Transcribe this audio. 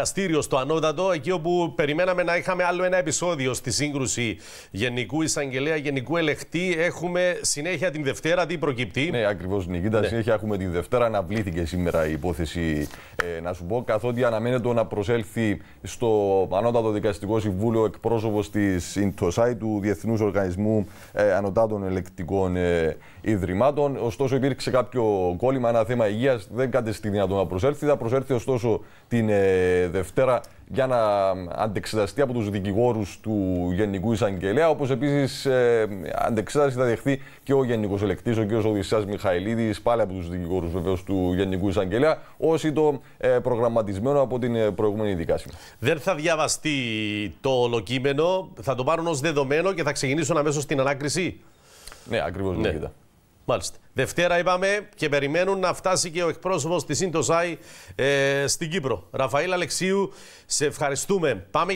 Δικαστήριο στο Ανώτατο, εκεί όπου περιμέναμε να είχαμε άλλο ένα επεισόδιο στη σύγκρουση Γενικού Εισαγγελέα, Γενικού ελεκτή. Έχουμε συνέχεια την Δευτέρα, τι προκυπτεί. Ναι, ακριβώς Νικήτα. Ναι. Συνέχεια έχουμε την Δευτέρα. Αναβλήθηκε σήμερα η υπόθεση, ε, να σου πω, καθότι αναμένεται να προσέλθει στο Ανώτατο Δικαστικό Συμβούλιο εκπρόσωπος της Ιντοσάη του Διεθνούς Οργανισμού ε, Ανωτάτων Ελεκτικών ε, Ιδρυμάτων. Ωστόσο, υπήρξε κάποιο κόλλημα, ένα θέμα υγείας. Δεν στη δυνατόν να προσέλθει. Θα προσέλθει ωστόσο την. Ε, Δευτέρα για να αντεξεταστεί από τους δικηγόρους του Γενικού Ισαγγελέα, όπως επίσης ε, θα δεχθεί και ο Γενικός Ελεκτής, ο κ. Οδυσσάς Μιχαηλίδης, πάλι από τους δικηγόρους βεβαίως του Γενικού Ισαγγελέα, όσοι το ε, προγραμματισμένο από την ε, προηγούμενη δικάση. Δεν θα διαβαστεί το ολοκείμενο, θα το πάρουν ως δεδομένο και θα ξεκινήσουν αμέσως την ανάκριση. Ναι, ακριβώς. Ναι. Μάλιστα. Δευτέρα είπαμε και περιμένουν να φτάσει και ο εκπρόσωπος της Ιντοσάη ε, στην Κύπρο. Ραφαήλ Αλεξίου, σε ευχαριστούμε. Πάμε